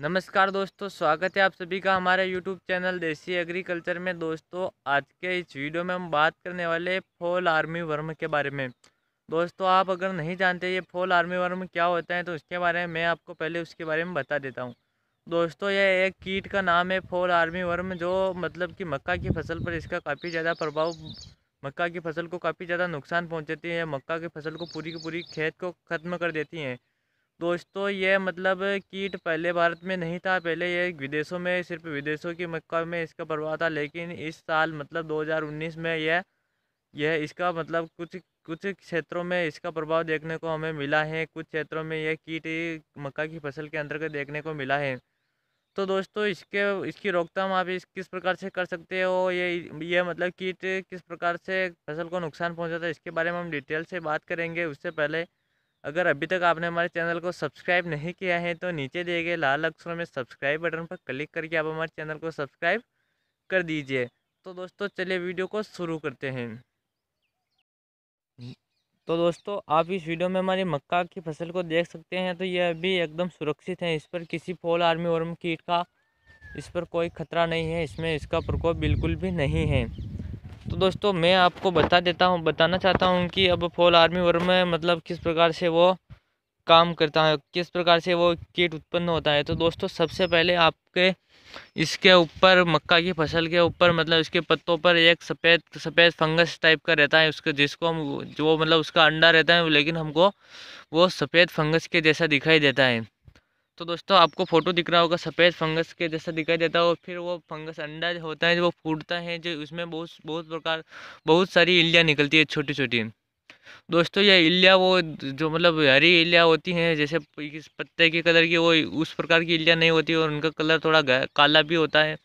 नमस्कार दोस्तों स्वागत है आप सभी का हमारे यूट्यूब चैनल देसी एग्रीकल्चर में दोस्तों आज के इस वीडियो में हम बात करने वाले फॉल आर्मी वर्म के बारे में दोस्तों आप अगर नहीं जानते ये फॉल आर्मी वर्म क्या होता है तो उसके बारे में मैं आपको पहले उसके बारे में बता देता हूँ दोस्तों यह एक कीट का नाम है फॉल आर्मी वर्म जो मतलब कि मक्का की फसल पर इसका काफ़ी ज़्यादा प्रभाव मक्का की फसल को काफ़ी ज़्यादा नुकसान पहुँचाती है मक्का की फसल को पूरी की पूरी खेत को ख़त्म कर देती हैं दोस्तों ये मतलब कीट पहले भारत में नहीं था पहले ये विदेशों में सिर्फ विदेशों की मक्का में इसका प्रभाव था लेकिन इस साल मतलब 2019 में यह यह इसका मतलब कुछ कुछ क्षेत्रों में इसका प्रभाव देखने को हमें मिला है कुछ क्षेत्रों में यह कीट मक्का की फसल के अंतर्गत देखने को मिला है तो दोस्तों इसके इसकी रोकथाम आप इस किस प्रकार से कर सकते हो ये ये मतलब कीट किस प्रकार से फसल को नुकसान पहुँचाता है इसके बारे में हम डिटेल से बात करेंगे उससे पहले अगर अभी तक आपने हमारे चैनल को सब्सक्राइब नहीं किया है तो नीचे दिए गए लाल अक्षरों में सब्सक्राइब बटन पर क्लिक करके आप हमारे चैनल को सब्सक्राइब कर दीजिए तो दोस्तों चलिए वीडियो को शुरू करते हैं तो दोस्तों आप इस वीडियो में हमारी मक्का की फसल को देख सकते हैं तो ये अभी एकदम सुरक्षित है इस पर किसी फॉल आर्मी वर्म कीट का इस पर कोई खतरा नहीं है इसमें इसका प्रकोप बिल्कुल भी नहीं है तो दोस्तों मैं आपको बता देता हूँ बताना चाहता हूँ कि अब फॉल आर्मी वर्म में मतलब किस प्रकार से वो काम करता है किस प्रकार से वो कीट उत्पन्न होता है तो दोस्तों सबसे पहले आपके इसके ऊपर मक्का की फसल के ऊपर मतलब इसके पत्तों पर एक सफ़ेद सफ़ेद फंगस टाइप का रहता है उसके जिसको हम जो मतलब उसका अंडा रहता है लेकिन हमको वो सफ़ेद फंगस के जैसा दिखाई देता है तो दोस्तों आपको फ़ोटो दिख रहा होगा सफ़ेद फंगस के जैसा दिखाई देता है और फिर वो फंगस अंडा जो होता है जो वो फूटता है जो उसमें बहुत बहुत प्रकार बहुत सारी इल्लियाँ निकलती है छोटी छोटी दोस्तों ये इल्लियाँ वो जो मतलब हरी इल्लियाँ होती हैं जैसे किस पत्ते के कलर की वो उस प्रकार की इल्लियाँ नहीं होती और उनका कलर थोड़ा काला भी होता है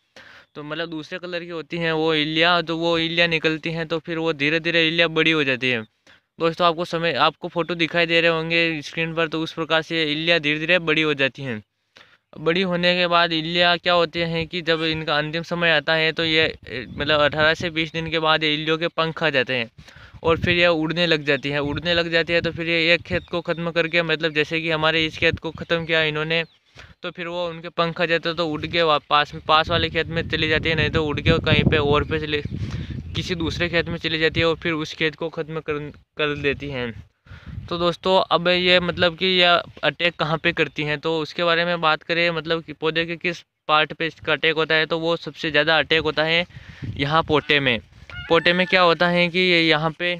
तो मतलब दूसरे कलर की होती हैं वो इल्लियाँ तो वो इल्लियाँ निकलती हैं तो फिर वो धीरे धीरे इल्लियाँ बड़ी हो जाती है दोस्तों आपको समय आपको फ़ोटो दिखाई दे रहे होंगे स्क्रीन पर तो उस प्रकार से इल्लियाँ धीरे धीरे बड़ी हो जाती हैं बड़ी होने के बाद इल्लियाँ क्या होते हैं कि जब इनका अंतिम समय आता है तो ये मतलब अठारह से बीस दिन के बाद ये इल्लियों के पंख खा जाते हैं और फिर यह उड़ने लग जाती है उड़ने लग जाती है तो फिर ये एक खेत को ख़त्म करके मतलब जैसे कि हमारे इस खेत को ख़त्म किया इन्होंने तो फिर वो उनके पंख खा जाते तो उड़ के पास पास वाले खेत में चली जाती है नहीं तो उड़ के कहीं पर और पे चले किसी दूसरे खेत में चली जाती है और फिर उस खेत को ख़त्म कर कर देती हैं तो दोस्तों अब ये मतलब कि यह अटैक कहाँ पे करती हैं तो उसके बारे में बात करें मतलब कि पौधे के किस पार्ट पे इसका अटैक होता है तो वो सबसे ज़्यादा अटैक होता है यहाँ पोटे में पोटे में क्या होता है कि यहाँ पर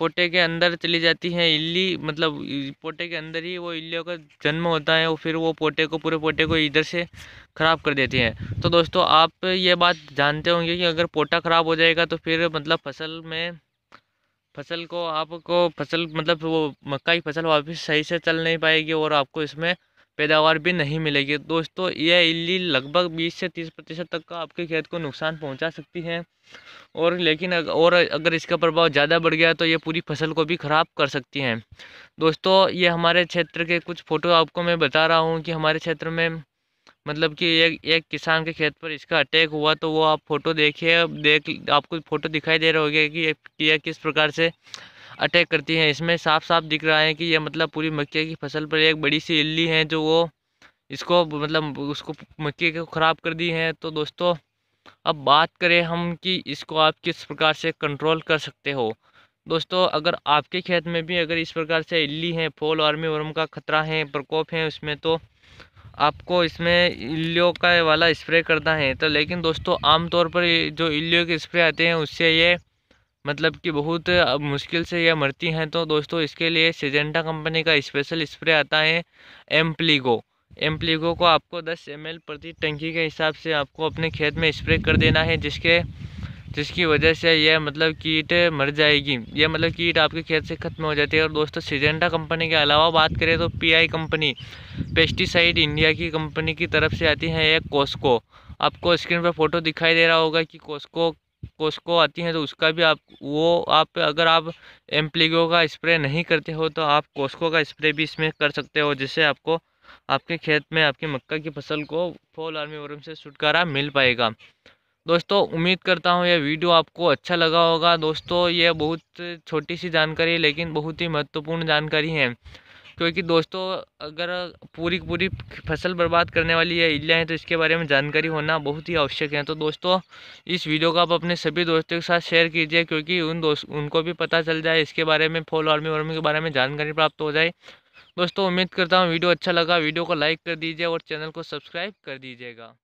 पोटे के अंदर चली जाती हैं इल्ली मतलब पोटे के अंदर ही वो इल्लियों का जन्म होता है और फिर वो पोटे को पूरे पोटे को इधर से ख़राब कर देती हैं तो दोस्तों आप ये बात जानते होंगे कि अगर पोटा ख़राब हो जाएगा तो फिर मतलब फसल में फसल को आपको फसल मतलब वो मक्का की फसल वापस सही से चल नहीं पाएगी और आपको इसमें पैदावार भी नहीं मिलेगी दोस्तों यह इल्ली लगभग 20 से 30 प्रतिशत तक का आपके खेत को नुकसान पहुंचा सकती है और लेकिन अग, और अगर इसका प्रभाव ज़्यादा बढ़ गया तो ये पूरी फसल को भी ख़राब कर सकती हैं दोस्तों ये हमारे क्षेत्र के कुछ फ़ोटो आपको मैं बता रहा हूँ कि हमारे क्षेत्र में मतलब कि एक एक किसान के खेत पर इसका अटैक हुआ तो वो आप फोटो देखिए देख आपको फोटो दिखाई दे रहे होगा कि यह किस प्रकार से अटैक करती हैं इसमें साफ साफ दिख रहा है कि यह मतलब पूरी मक्के की फसल पर एक बड़ी सी इल्ली है जो वो इसको मतलब उसको मक्के को ख़राब कर दी है तो दोस्तों अब बात करें हम कि इसको आप किस प्रकार से कंट्रोल कर सकते हो दोस्तों अगर आपके खेत में भी अगर इस प्रकार से इल्ली हैं फॉल आर्मी वर्म का खतरा है प्रकोप है उसमें तो आपको इसमें इल्लियों का वाला स्प्रे करना है तो लेकिन दोस्तों आमतौर पर जो इल्लियों के स्प्रे आते हैं उससे ये मतलब कि बहुत मुश्किल से यह मरती हैं तो दोस्तों इसके लिए सिजेंटा कंपनी का स्पेशल स्प्रे आता है एम्प्लीगो एम्प्लीगो को आपको 10 एम प्रति टंकी के हिसाब से आपको अपने खेत में स्प्रे कर देना है जिसके जिसकी वजह से यह मतलब कीट मर जाएगी यह मतलब कीट आपके खेत से ख़त्म हो जाती है और दोस्तों सिजेंटा कंपनी के अलावा बात करें तो पी कंपनी पेस्टिसाइड इंडिया की कंपनी की तरफ से आती है यह कोस्को आपको स्क्रीन पर फ़ोटो दिखाई दे रहा होगा कि कोस्को कोस्को आती हैं तो उसका भी आप वो आप अगर आप एम्प्लीगो का स्प्रे नहीं करते हो तो आप कोस्को का स्प्रे भी इसमें कर सकते हो जिससे आपको आपके खेत में आपकी मक्का की फसल को फॉल आर्मी वर्म से छुटकारा मिल पाएगा दोस्तों उम्मीद करता हूँ यह वीडियो आपको अच्छा लगा होगा दोस्तों यह बहुत छोटी सी जानकारी लेकिन बहुत ही महत्वपूर्ण जानकारी है क्योंकि दोस्तों अगर पूरी पूरी फसल बर्बाद करने वाली ये इल्लियाँ हैं तो इसके बारे में जानकारी होना बहुत ही आवश्यक है तो दोस्तों इस वीडियो को आप अपने सभी दोस्तों के साथ शेयर कीजिए क्योंकि उन दोस्त उनको भी पता चल जाए इसके बारे में फॉल वार्मिंग वार्मी के बारे में जानकारी प्राप्त हो जाए दोस्तों उम्मीद करता हूँ वीडियो अच्छा लगा वीडियो को लाइक कर दीजिए और चैनल को सब्सक्राइब कर दीजिएगा